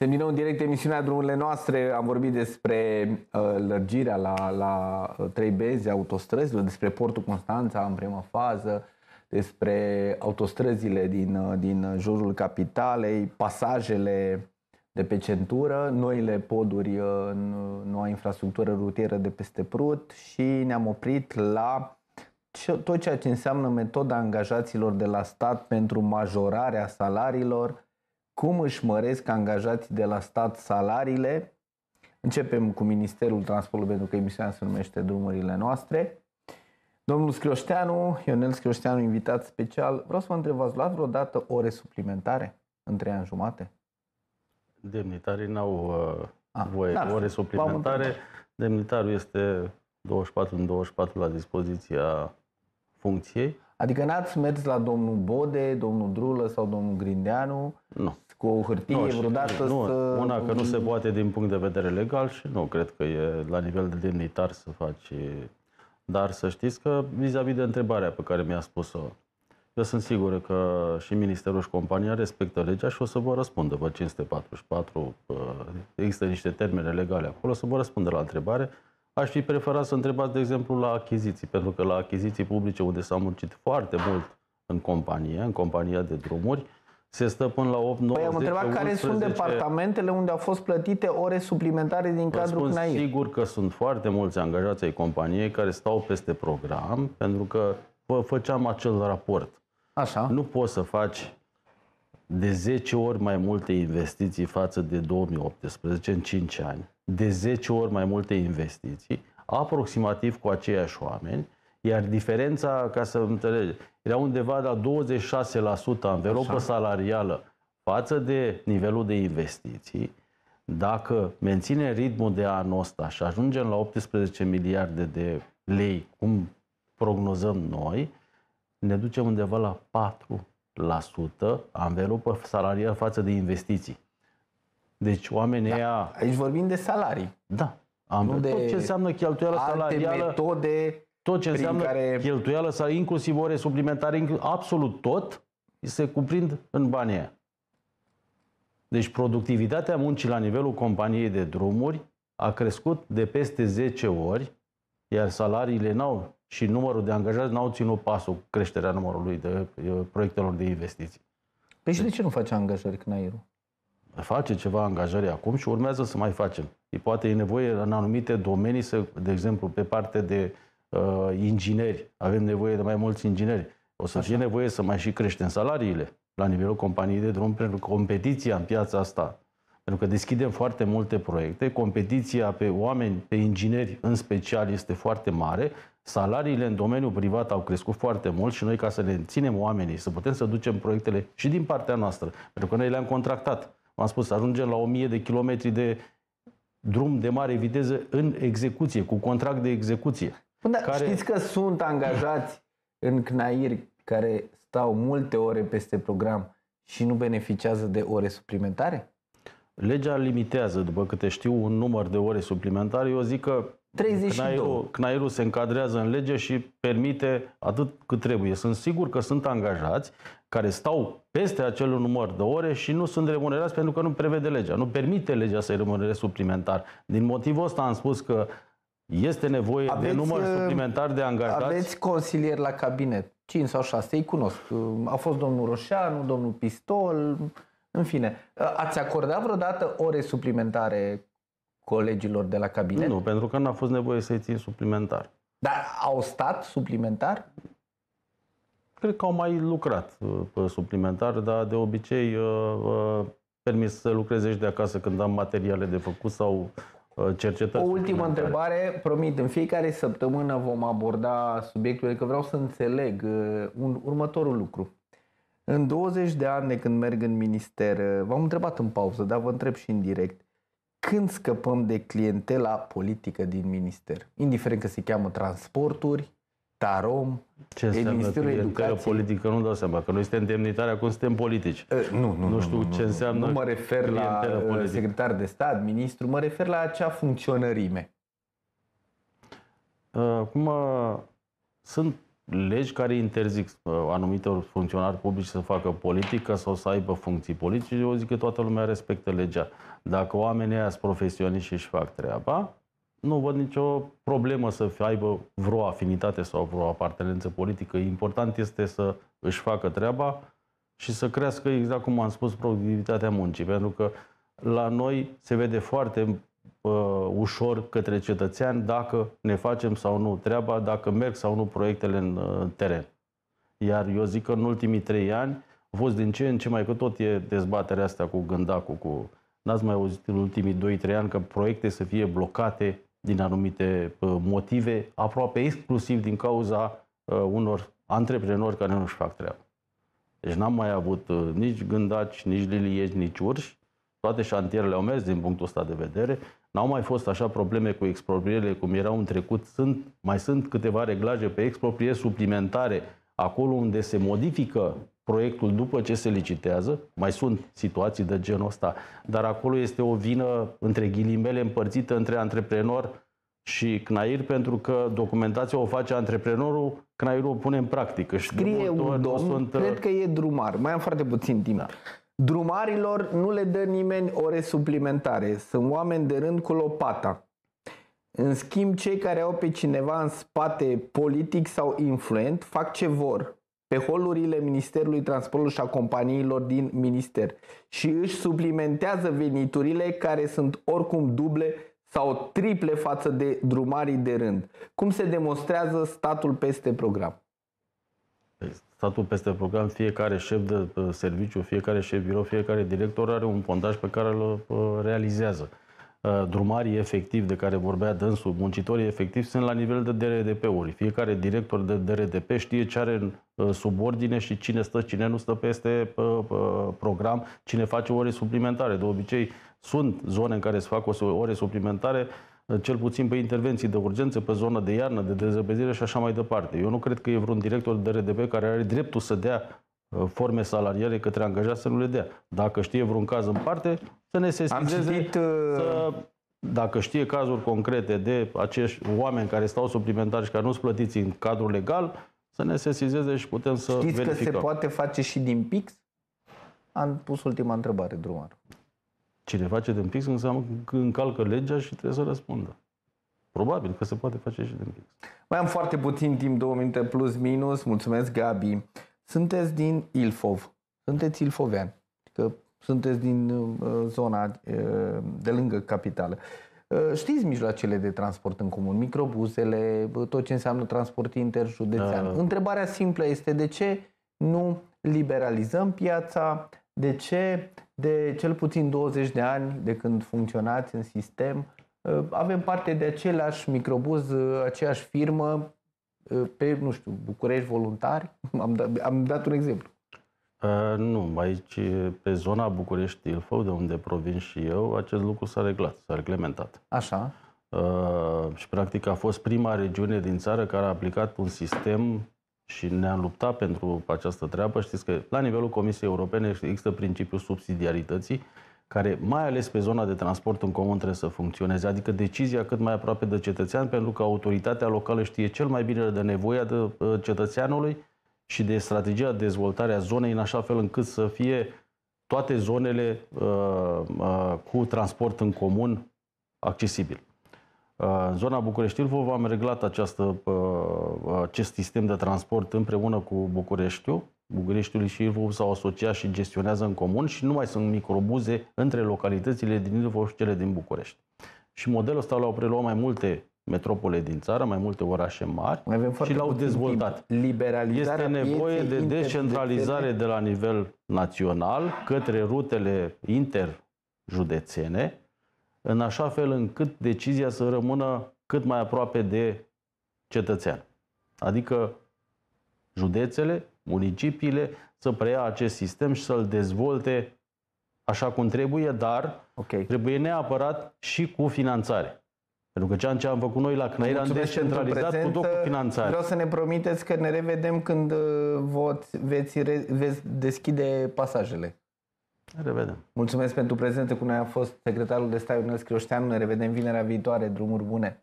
Suntem din nou în direct emisiunea Drumurile Noastre, am vorbit despre uh, lărgirea la, la uh, trei benzi autostrăzilor, despre portul Constanța în prima fază, despre autostrăzile din, uh, din jurul capitalei, pasajele de pe centură, noile poduri uh, în noua infrastructură rutieră de peste Prut și ne-am oprit la tot ceea ce înseamnă metoda angajaților de la stat pentru majorarea salariilor cum își măresc angajații de la stat salariile. Începem cu Ministerul Transportului, pentru că emisiunea se numește Drumurile noastre. Domnul Scrioșteanu, Ionel Scrioșteanu, invitat special, vreau să vă întreb, ați luat vreodată ore suplimentare între ani jumate? Demnitarii n-au uh, ah, voie dar, ore suplimentare. Demnitarul este 24 în 24 la dispoziția funcției Adică n-ați mers la domnul Bode, domnul Drulă sau domnul Grindeanu nu. cu o hârtie nu, vreodată nu, să... Una că nu se poate din punct de vedere legal și nu cred că e la nivel de demnitar să faci... Dar să știți că vis-a-vis de întrebarea pe care mi-a spus-o, eu sunt sigur că și ministerul și compania respectă legea și o să vă răspundă pe 544. Există niște termene legale acolo, o să vă răspundă la întrebare Aș fi preferat să întrebați, de exemplu, la achiziții, pentru că la achiziții publice, unde s-a muncit foarte mult în companie, în compania de drumuri, se stă până la 8 9 Păi am întrebat care 11... sunt departamentele unde au fost plătite ore suplimentare din cadrul CNAIR. sigur că sunt foarte mulți angajați ai companiei care stau peste program, pentru că făceam acel raport. Așa. Nu poți să faci de 10 ori mai multe investiții față de 2018 în 5 ani, de 10 ori mai multe investiții, aproximativ cu aceiași oameni, iar diferența, ca să înțelege, era undeva la 26% anvelopă Așa. salarială față de nivelul de investiții. Dacă menține ritmul de anul ăsta și ajungem la 18 miliarde de lei, cum prognozăm noi, ne ducem undeva la 4 anvelopă salarială față de investiții. Deci oamenii da. aia... Aici vorbim de salarii. Da. Am nu tot ce înseamnă cheltuială alte salarială. metode tot ce înseamnă care... cheltuială sau inclusiv ore suplimentare, absolut tot, se cuprind în banii aia. Deci productivitatea muncii la nivelul companiei de drumuri a crescut de peste 10 ori, iar salariile n-au și numărul de angajați n-au ținut pasul creșterea numărului de proiectelor de investiții. Păi și de ce nu face angajări Cnairul? Face ceva angajări acum și urmează să mai facem. Poate e nevoie în anumite domenii, să, de exemplu, pe parte de uh, ingineri, avem nevoie de mai mulți ingineri. O să Așa. fie nevoie să mai și creștem salariile la nivelul companiei de drum, pentru că competiția în piața asta, pentru că deschidem foarte multe proiecte, competiția pe oameni, pe ingineri în special, este foarte mare, Salariile în domeniul privat au crescut foarte mult și noi ca să ne ținem oamenii, să putem să ducem proiectele și din partea noastră, pentru că noi le-am contractat. V-am spus, ajungem la 1000 de kilometri de drum de mare viteză în execuție, cu contract de execuție. Bun, care... Știți că sunt angajați în CNAIR care stau multe ore peste program și nu beneficiază de ore suplimentare? Legea limitează, după câte știu, un număr de ore suplimentare. Eu zic că 32. Cnairul, se încadrează în lege și permite atât cât trebuie. Sunt sigur că sunt angajați care stau peste acel număr de ore și nu sunt remunerați pentru că nu prevede legea. Nu permite legea să-i remunereze suplimentar. Din motivul ăsta am spus că este nevoie aveți, de număr uh, suplimentar de angajați. Aveți consilieri la cabinet, 5 sau 6, îi cunosc. A fost domnul Roșeanu, domnul Pistol, în fine. Ați acordat vreodată ore suplimentare colegilor de la cabinet? Nu, pentru că n-a fost nevoie să-i țin suplimentar. Dar au stat suplimentar? Cred că au mai lucrat uh, pe suplimentar, dar de obicei uh, uh, permis să lucreze și de acasă când am materiale de făcut sau cercetări. O ultimă întrebare, promit, în fiecare săptămână vom aborda subiectul, că adică vreau să înțeleg un, următorul lucru. În 20 de ani de când merg în minister, v-am întrebat în pauză, dar vă întreb și în direct când scăpăm de clientela politică din minister. Indiferent că se cheamă transporturi, Tarom, Ce înseamnă Ministerul Educației. politică, nu dau seama, că noi suntem demnitari, acum suntem politici. Uh, nu, nu, nu știu nu, nu, ce înseamnă Nu mă refer la uh, politică. secretar de stat, ministru, mă refer la acea funcționărime. Uh, acum, sunt legi care interzic uh, anumitor funcționari publici să facă politică sau să aibă funcții politice, eu zic că toată lumea respectă legea. Dacă oamenii aia sunt profesioniști și își fac treaba, nu văd nicio problemă să aibă vreo afinitate sau vreo apartenență politică. Important este să își facă treaba și să crească, exact cum am spus, productivitatea muncii. Pentru că la noi se vede foarte Uh, ușor către cetățean dacă ne facem sau nu treaba, dacă merg sau nu proiectele în uh, teren. Iar eu zic că în ultimii trei ani a fost din ce în ce mai, că tot e dezbaterea asta cu gândacul, cu... N-ați mai auzit în ultimii 2-3 ani că proiecte să fie blocate din anumite uh, motive, aproape exclusiv din cauza unor antreprenori care nu-și fac treaba. Deci n-am mai avut nici gândaci, nici lilieci, nici urși. Toate șantierele au mers din punctul ăsta de vedere. N-au mai fost așa probleme cu exproprierile cum erau în trecut. Sunt, mai sunt câteva reglaje pe exproprieri suplimentare, acolo unde se modifică proiectul după ce se licitează. Mai sunt situații de genul ăsta, dar acolo este o vină, între ghilimele, împărțită între antreprenor și CNAIR, pentru că documentația o face antreprenorul, CNAIR o pune în practică. Și Scrie un domn, sunt... cred că e drumar. Mai am foarte puțin timp. Da. Drumarilor nu le dă nimeni ore suplimentare, sunt oameni de rând cu lopata. În schimb, cei care au pe cineva în spate politic sau influent fac ce vor pe holurile Ministerului Transportului și a companiilor din minister și își suplimentează veniturile care sunt oricum duble sau triple față de drumarii de rând, cum se demonstrează statul peste program statul peste program, fiecare șef de uh, serviciu, fiecare șef birou, fiecare director are un pondaj pe care îl uh, realizează. Uh, drumarii efectiv de care vorbea dânsul, muncitorii efectiv sunt la nivel de DRDP-uri. Fiecare director de DRDP știe ce are în subordine și cine stă, cine nu stă peste program, cine face ore suplimentare. De obicei sunt zone în care se fac ore suplimentare, cel puțin pe intervenții de urgență, pe zonă de iarnă, de dezăpezire și așa mai departe. Eu nu cred că e vreun director de RDP care are dreptul să dea uh, forme salariale către angajați să nu le dea. Dacă știe vreun caz în parte, să ne sesizeze, Am citit, uh, să, dacă știe cazuri concrete de acești oameni care stau suplimentari și care nu sunt plătiți în cadrul legal, să ne sesizeze și putem să Știți verificăm. că se poate face și din pix? Am pus ultima întrebare, drumar. Cine face de pix înseamnă că încalcă legea și trebuie să răspundă. Probabil că se poate face și de pix. Mai am foarte puțin timp, două minute plus minus. Mulțumesc, Gabi. Sunteți din Ilfov. Sunteți ilfovean. Că sunteți din uh, zona uh, de lângă capitală. Uh, știți mijloacele de transport în comun, microbuzele, tot ce înseamnă transport interjudețean. Da. Întrebarea simplă este de ce nu liberalizăm piața, de ce de cel puțin 20 de ani de când funcționați în sistem ă, avem parte de același microbuz, ă, aceeași firmă ă, pe, nu știu, București voluntari? Am, dat, am dat un exemplu. Uh, nu, aici pe zona București Ilfău, de unde provin și eu, acest lucru s-a reglat, s-a reglementat. Așa. Uh, și practic a fost prima regiune din țară care a aplicat un sistem și ne-am luptat pentru această treabă. Știți că la nivelul Comisiei Europene există principiul subsidiarității, care mai ales pe zona de transport în comun trebuie să funcționeze, adică decizia cât mai aproape de cetățean, pentru că autoritatea locală știe cel mai bine de nevoia de ă, cetățeanului și de strategia de dezvoltare a zonei, în așa fel încât să fie toate zonele uh, uh, cu transport în comun accesibil. În zona București Ilfov am reglat această, uh, uh, acest sistem de transport împreună cu Bucureștiul. Bucureștiul și Ilfov s-au asociat și gestionează în comun și nu mai sunt microbuze între localitățile din Ilfov și cele din București. Și modelul ăsta l-au preluat mai multe metropole din țară, mai multe orașe mari Avem și l-au dezvoltat. este nevoie de decentralizare de la nivel național către rutele interjudețene, în așa fel încât decizia să rămână cât mai aproape de cetățean. Adică județele, municipiile să preia acest sistem și să-l dezvolte așa cum trebuie, dar okay. trebuie neapărat și cu finanțare. Pentru că ceea ce am făcut noi la Cnăiera am descentralizat cu tot cu finanțare. Vreau să ne promiteți că ne revedem când uh, vot veți, veți deschide pasajele. Ne revedem. Mulțumesc pentru prezență. Cu noi a fost secretarul de stat Ionel Scrioșteanu. Ne revedem vinerea viitoare. Drumuri bune!